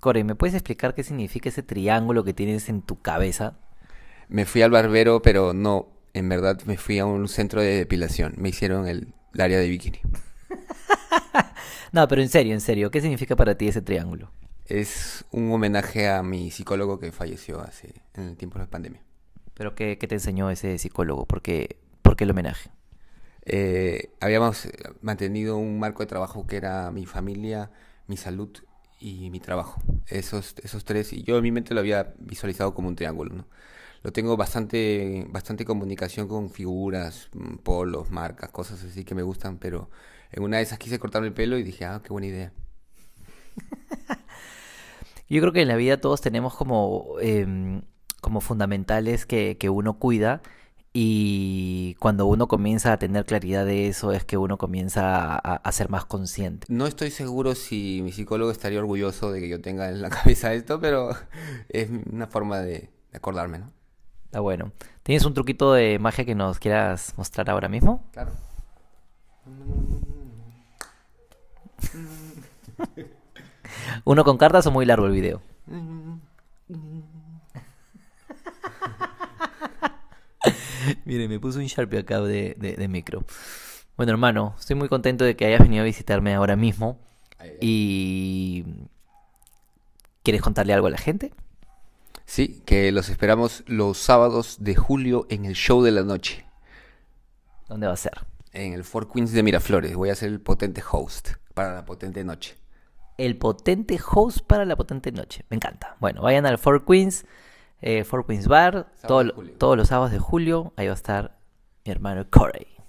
Corey, ¿me puedes explicar qué significa ese triángulo que tienes en tu cabeza? Me fui al barbero, pero no, en verdad me fui a un centro de depilación. Me hicieron el, área de bikini. no, pero en serio, en serio, ¿qué significa para ti ese triángulo? Es un homenaje a mi psicólogo que falleció hace en el tiempo de la pandemia. ¿Pero qué, te enseñó ese psicólogo? ¿Por qué, el homenaje? Eh, habíamos mantenido un marco de trabajo que era mi familia, mi salud y mi trabajo. Esos, esos tres, y yo en mi mente lo había visualizado como un triángulo, ¿no? Lo tengo bastante, bastante comunicación con figuras, mm, polos, marcas, cosas así que me gustan, pero en una de esas quise cortarme el pelo y dije, ah, qué buena idea. Yo creo que en la vida todos tenemos como, em, como fundamentales que, que uno cuida y cuando uno comienza a tener claridad de eso es que uno comienza a, ser más consciente. No estoy seguro si mi psicólogo estaría orgulloso de que yo tenga en la cabeza esto, pero es una forma de acordarme, ¿no? Está ah, bueno. ¿Tienes un truquito de magia que nos quieras mostrar ahora mismo? Claro. ¿Uno con cartas o muy largo el video? Mire, me puso un Sharpie acá de, micro. Bueno, hermano, estoy muy contento de que hayas venido a visitarme ahora mismo. Y. ¿Quieres contarle algo a la gente? Sí, que los esperamos los sábados de julio en el show de la noche. ¿Dónde va a ser? En el Four Queens de Miraflores. Voy a ser el potente host para la potente noche. El potente host para la potente noche. Me encanta. Bueno, vayan al Four Queens eh, Four Queens Bar, todos los sábados de julio. Ahí va a estar mi hermano Corey.